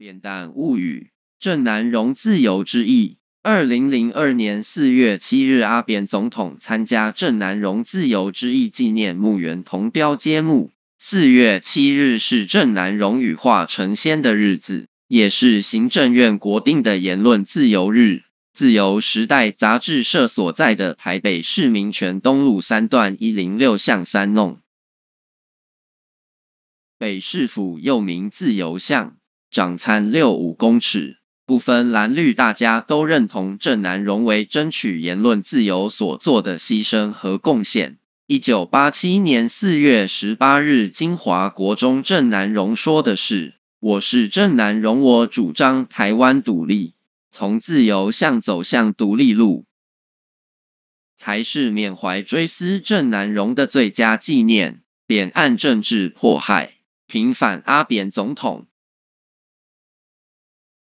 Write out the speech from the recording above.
扁担物语，郑南荣自由之意。二零零二年四月七日，阿扁总统参加郑南荣自由之意纪念墓园铜雕揭幕。四月七日是郑南荣羽化成仙的日子，也是行政院国定的言论自由日。自由时代杂志社所在的台北市民权东路三段一零六巷三弄，北市府又名自由巷。长参六五公尺，不分蓝绿，大家都认同郑南荣为争取言论自由所做的牺牲和贡献。一九八七年四月十八日，金华国中郑南荣说的是：“我是郑南荣，我主张台湾独立，从自由向走向独立路，才是缅怀追思郑南荣的最佳纪念。”扁案政治迫害，平反阿扁总统。